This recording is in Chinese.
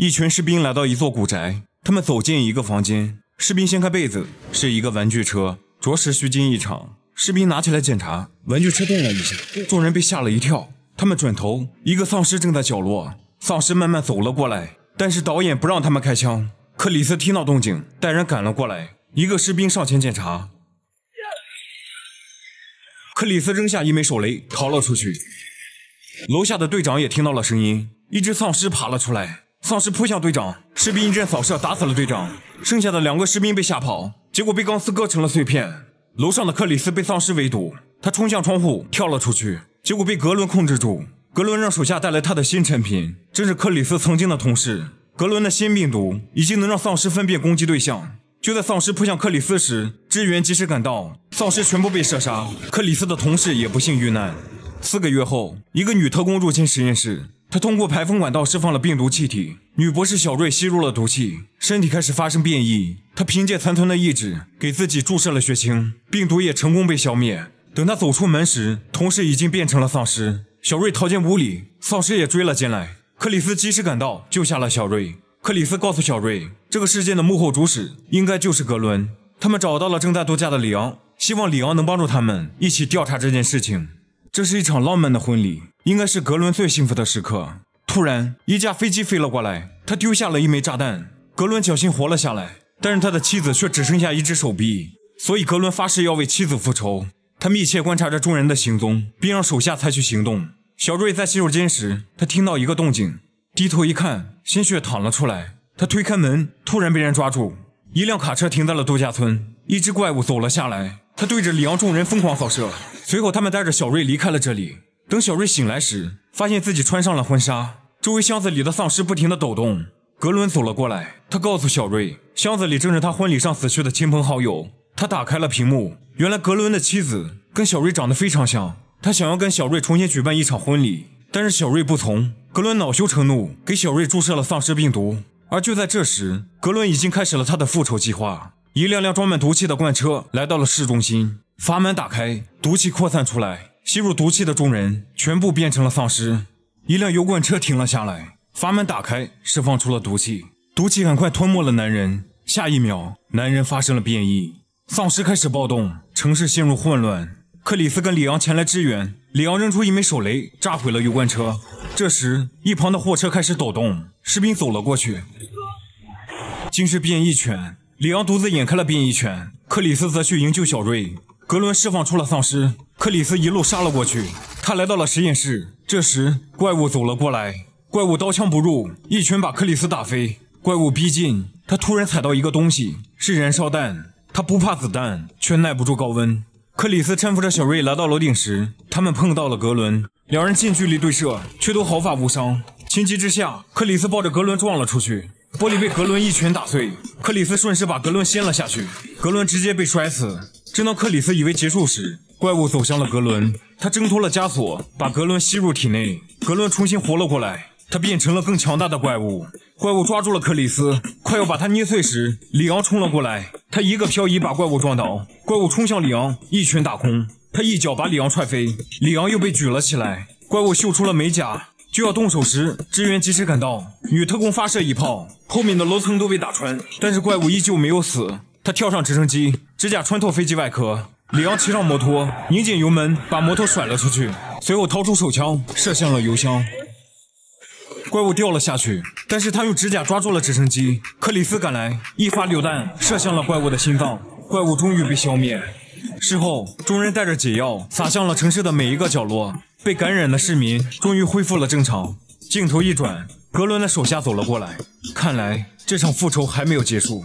一群士兵来到一座古宅，他们走进一个房间，士兵掀开被子，是一个玩具车，着实虚惊一场。士兵拿起来检查，玩具车动了一下，众人被吓了一跳。他们转头，一个丧尸正在角落，丧尸慢慢走了过来。但是导演不让他们开枪。克里斯听到动静，带人赶了过来。一个士兵上前检查，克里斯扔下一枚手雷，逃了出去。楼下的队长也听到了声音，一只丧尸爬了出来。丧尸扑向队长，士兵一阵扫射，打死了队长。剩下的两个士兵被吓跑，结果被钢丝割成了碎片。楼上的克里斯被丧尸围堵，他冲向窗户跳了出去，结果被格伦控制住。格伦让手下带来他的新产品，正是克里斯曾经的同事。格伦的新病毒已经能让丧尸分辨攻击对象。就在丧尸扑向克里斯时，支援及时赶到，丧尸全部被射杀。克里斯的同事也不幸遇难。四个月后，一个女特工入侵实验室。他通过排风管道释放了病毒气体，女博士小瑞吸入了毒气，身体开始发生变异。她凭借残存的意志，给自己注射了血清，病毒也成功被消灭。等她走出门时，同事已经变成了丧尸。小瑞逃进屋里，丧尸也追了进来。克里斯及时赶到，救下了小瑞。克里斯告诉小瑞，这个事件的幕后主使应该就是格伦。他们找到了正在度假的里昂，希望里昂能帮助他们一起调查这件事情。这是一场浪漫的婚礼，应该是格伦最幸福的时刻。突然，一架飞机飞了过来，他丢下了一枚炸弹。格伦侥幸活了下来，但是他的妻子却只剩下一只手臂，所以格伦发誓要为妻子复仇。他密切观察着众人的行踪，并让手下采取行动。小瑞在洗手间时，他听到一个动静，低头一看，鲜血淌了出来。他推开门，突然被人抓住。一辆卡车停在了度假村，一只怪物走了下来。他对着里昂众人疯狂扫射，随后他们带着小瑞离开了这里。等小瑞醒来时，发现自己穿上了婚纱，周围箱子里的丧尸不停的抖动。格伦走了过来，他告诉小瑞，箱子里正是他婚礼上死去的亲朋好友。他打开了屏幕，原来格伦的妻子跟小瑞长得非常像。他想要跟小瑞重新举办一场婚礼，但是小瑞不从，格伦恼羞成怒，给小瑞注射了丧尸病毒。而就在这时，格伦已经开始了他的复仇计划。一辆辆装满毒气的罐车来到了市中心，阀门打开，毒气扩散出来。吸入毒气的众人全部变成了丧尸。一辆油罐车停了下来，阀门打开，释放出了毒气。毒气很快吞没了男人。下一秒，男人发生了变异，丧尸开始暴动，城市陷入混乱。克里斯跟里昂前来支援，里昂扔出一枚手雷，炸毁了油罐车。这时，一旁的货车开始抖动，士兵走了过去，竟是变异犬。里昂独自引开了变异犬，克里斯则去营救小瑞。格伦释放出了丧尸，克里斯一路杀了过去。他来到了实验室，这时怪物走了过来。怪物刀枪不入，一拳把克里斯打飞。怪物逼近，他突然踩到一个东西，是燃烧弹。他不怕子弹，却耐不住高温。克里斯搀扶着小瑞来到楼顶时，他们碰到了格伦，两人近距离对射，却都毫发无伤。情急之下，克里斯抱着格伦撞了出去。玻璃被格伦一拳打碎，克里斯顺势把格伦掀了下去，格伦直接被摔死。正当克里斯以为结束时，怪物走向了格伦，他挣脱了枷锁，把格伦吸入体内，格伦重新活了过来，他变成了更强大的怪物。怪物抓住了克里斯，快要把他捏碎时，里昂冲了过来，他一个漂移把怪物撞倒，怪物冲向里昂，一拳打空，他一脚把里昂踹飞，里昂又被举了起来，怪物秀出了美甲。就要动手时，支援及时赶到。女特工发射一炮，后面的楼层都被打穿，但是怪物依旧没有死。他跳上直升机，指甲穿透飞机外壳。里昂骑上摩托，拧紧油门，把摩托甩了出去，随后掏出手枪，射向了油箱。怪物掉了下去，但是他用指甲抓住了直升机。克里斯赶来，一发榴弹射向了怪物的心脏，怪物终于被消灭。事后，众人带着解药撒向了城市的每一个角落。被感染的市民终于恢复了正常。镜头一转，格伦的手下走了过来。看来这场复仇还没有结束。